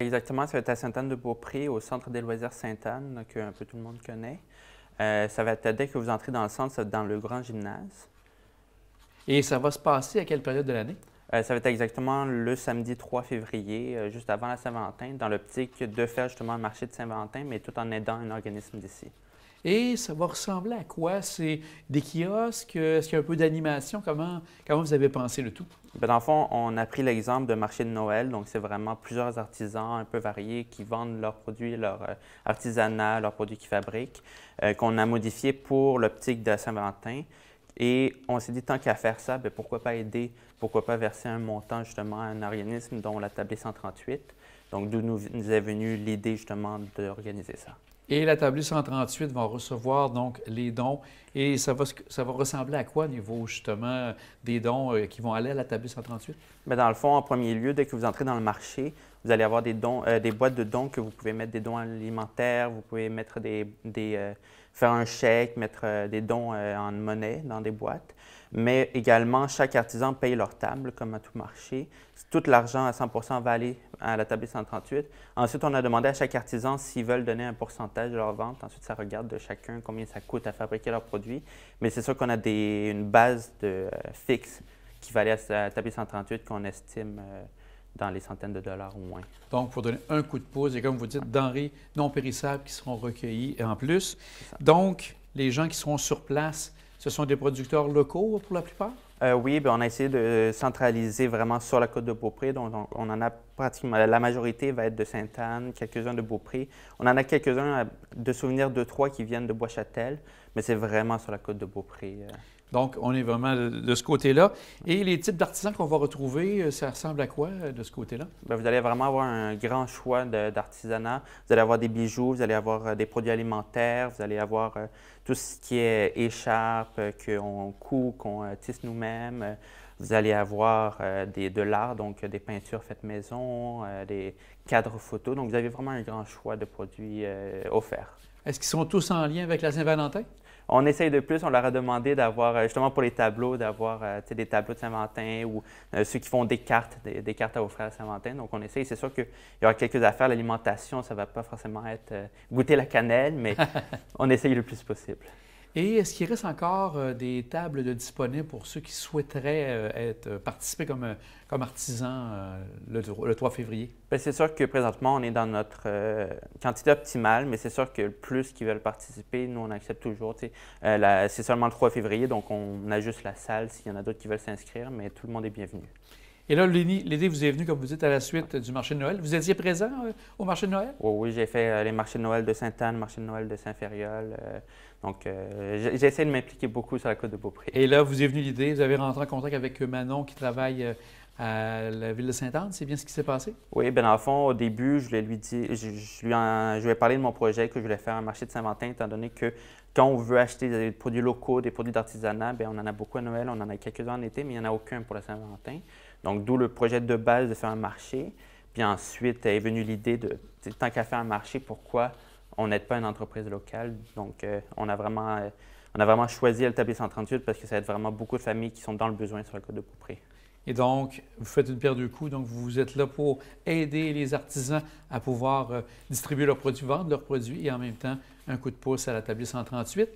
Exactement, ça va être à Sainte-Anne de Beaupré, au centre des loisirs Sainte-Anne, que un peu tout le monde connaît. Euh, ça va être dès que vous entrez dans le centre, dans le grand gymnase. Et ça va se passer à quelle période de l'année? Euh, ça va être exactement le samedi 3 février, euh, juste avant la Saint-Valentin, dans l'optique de faire justement le marché de Saint-Valentin, mais tout en aidant un organisme d'ici. Et ça va ressembler à quoi? C'est des kiosques? Est-ce qu'il y a un peu d'animation? Comment, vous avez pensé le tout? Bien, dans le fond, on a pris l'exemple de marché de Noël. Donc, c'est vraiment plusieurs artisans un peu variés qui vendent leurs produits, leur euh, artisanat, leurs produits qu'ils fabriquent, euh, qu'on a modifié pour l'optique de Saint-Valentin. Et on s'est dit, tant qu'à faire ça, ben, pourquoi pas aider, pourquoi pas verser un montant justement à un organisme dont la est 138. Donc, d'où nous est venue l'idée justement d'organiser ça. Et la table 138 va recevoir donc les dons. Et ça va, ça va ressembler à quoi au niveau justement des dons euh, qui vont aller à la table 138? Mais ben, dans le fond, en premier lieu, dès que vous entrez dans le marché, vous allez avoir des, dons, euh, des boîtes de dons que vous pouvez mettre des dons alimentaires, vous pouvez mettre des, euh, faire un chèque, mettre euh, des dons euh, en monnaie dans des boîtes. Mais également, chaque artisan paye leur table, comme à tout marché. Tout l'argent à 100 va aller à la table 138. Ensuite, on a demandé à chaque artisan s'ils veulent donner un pourcentage de leur vente. Ensuite, ça regarde de chacun combien ça coûte à fabriquer leur produit. Mais c'est sûr qu'on a une base de, euh, fixe qui va aller à la table 138 qu'on estime dans les centaines de dollars ou moins. Donc, pour donner un coup de pouce, et comme vous dites, denrées non périssables qui seront recueillies en plus. Donc, les gens qui seront sur place, ce sont des producteurs locaux pour la plupart? Euh, oui, ben, on a essayé de centraliser vraiment sur la côte de Beaupré. Donc, on, en a pratiquement la majorité va être de Sainte-Anne, quelques-uns de Beaupré. On en a quelques-uns euh, de souvenirs de Troyes qui viennent de Bois-Châtel. Mais c'est vraiment sur la côte de Beaupré. Euh. Donc, on est vraiment de ce côté-là. Et les types d'artisans qu'on va retrouver, euh, ça ressemble à quoi euh, de ce côté-là? Ben, vous allez vraiment avoir un grand choix d'artisanat. Vous allez avoir des bijoux, vous allez avoir des produits alimentaires, vous allez avoir tout ce qui est écharpe qu'on coud, qu'on tisse nous-mêmes. Vous allez avoir de l'art, donc des peintures faites maison, des cadres photos. Donc, vous avez vraiment un grand choix de produits offerts. Est-ce qu'ils sont tous en lien avec la Saint-Valentin? On essaye de plus, on leur a demandé d'avoir, euh, justement pour les tableaux, d'avoir euh, des tableaux de saint ventin ou euh, ceux qui font des cartes, des, cartes à offrir à saint ventin Donc on essaye, c'est sûr qu'il y aura quelques affaires. L'alimentation, ça ne va pas forcément être goûter la cannelle, mais on essaye le plus possible. Et est-ce qu'il reste encore euh, des tables de disponibles pour ceux qui souhaiteraient euh, euh, participer comme, artisans le, 3 février? Ben, c'est sûr que présentement, on est dans notre quantité optimale, mais c'est sûr que plus qui veulent participer, nous, on accepte toujours. c'est seulement le 3 février, donc on ajuste la salle s'il y en a d'autres qui veulent s'inscrire, mais tout le monde est bienvenu. Et là, l'idée vous est venue, comme vous dites, à la suite du marché de Noël. Vous étiez présent euh, au marché de Noël? Oui, oh oui j'ai fait euh, les marchés de Noël de Sainte-Anne, marché de Noël de Saint-Fériol. Euh, donc, j'essaie de m'impliquer beaucoup sur la côte de Beaupré. Et là, vous est venu l'idée, vous avez rentré en contact avec Manon qui travaille à la ville de saint anne C'est bien ce qui s'est passé? Oui, bien, dans le fond, au début, je lui ai parlé de mon projet, que je voulais faire un marché de saint ventin étant donné que quand on veut acheter des produits locaux, des produits d'artisanat, bien, on en a beaucoup à Noël, on en a quelques-uns en été, mais il n'y en a aucun pour la saint ventin Donc, d'où le projet de base de faire un marché. Puis ensuite est venue l'idée de, tant qu'à faire un marché, pourquoi on n'aide pas une entreprise locale? Donc, euh, on a vraiment. Euh, on a vraiment choisi LTB 138 parce que ça aide vraiment beaucoup de familles qui sont dans le besoin sur le code de Pouprée. Et donc, vous faites une paire de coups. Donc, vous êtes là pour aider les artisans à pouvoir euh, distribuer leurs produits, vendre leurs produits et en même temps, un coup de pouce à la table 138.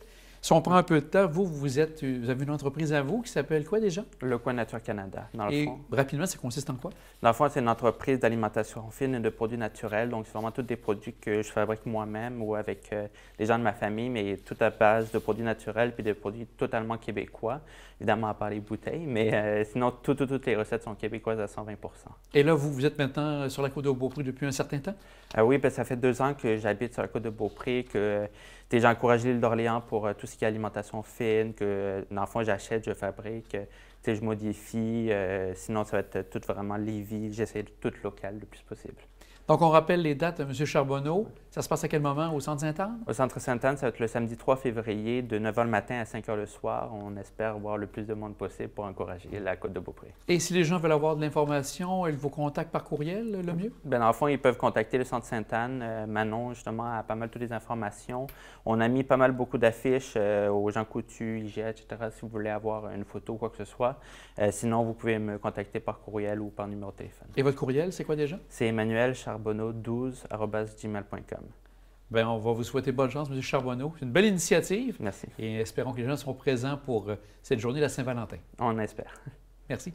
Si on prend un peu de temps, vous, vous, êtes, vous avez une entreprise à vous qui s'appelle quoi déjà? Le Coin Nature Canada, dans et Rapidement, ça consiste en quoi? Dans le fond, c'est une entreprise d'alimentation fine et de produits naturels. Donc, c'est vraiment tous des produits que je fabrique moi-même ou avec des euh, gens de ma famille, mais tout à base de produits naturels puis de produits totalement québécois. Évidemment, à part les bouteilles, mais euh, sinon, toutes les recettes sont québécoises à 120 Et là, vous, vous êtes maintenant euh, sur la côte de Beaupré depuis un certain temps? oui, bien, ça fait deux ans que j'habite sur la côte de Beaupré, que j'ai encouragé l'île d'Orléans pour tout alimentation fine, que dans j'achète, je fabrique, euh, je modifie. Euh, sinon, ça va être tout vraiment Lévis. J'essaie de tout local le plus possible. Donc, on rappelle les dates à M. Charbonneau. Ça se passe à quel moment au Centre Sainte-Anne? Au Centre Sainte-Anne, ça va être le samedi 3 février de 9h le matin à 5h le soir. On espère voir le plus de monde possible pour encourager la Côte de Beaupré. Et si les gens veulent avoir de l'information, ils vous contactent par courriel le mieux? Bien, en fond, ils peuvent contacter le Centre Sainte-Anne. Euh, Manon, justement, a pas mal toutes les informations. On a mis pas mal beaucoup d'affiches euh, aux gens coutus, IGA, etc., si vous voulez avoir une photo, quoi que ce soit. Euh, sinon, vous pouvez me contacter par courriel ou par numéro de téléphone. Et votre courriel, c'est quoi déjà? C'est Emmanuel charbonneau12.gmail.com. Bien, on va vous souhaiter bonne chance, M. Charbonneau. C'est une belle initiative. Merci. Et espérons que les gens seront présents pour euh, cette journée de la Saint-Valentin. On espère. Merci.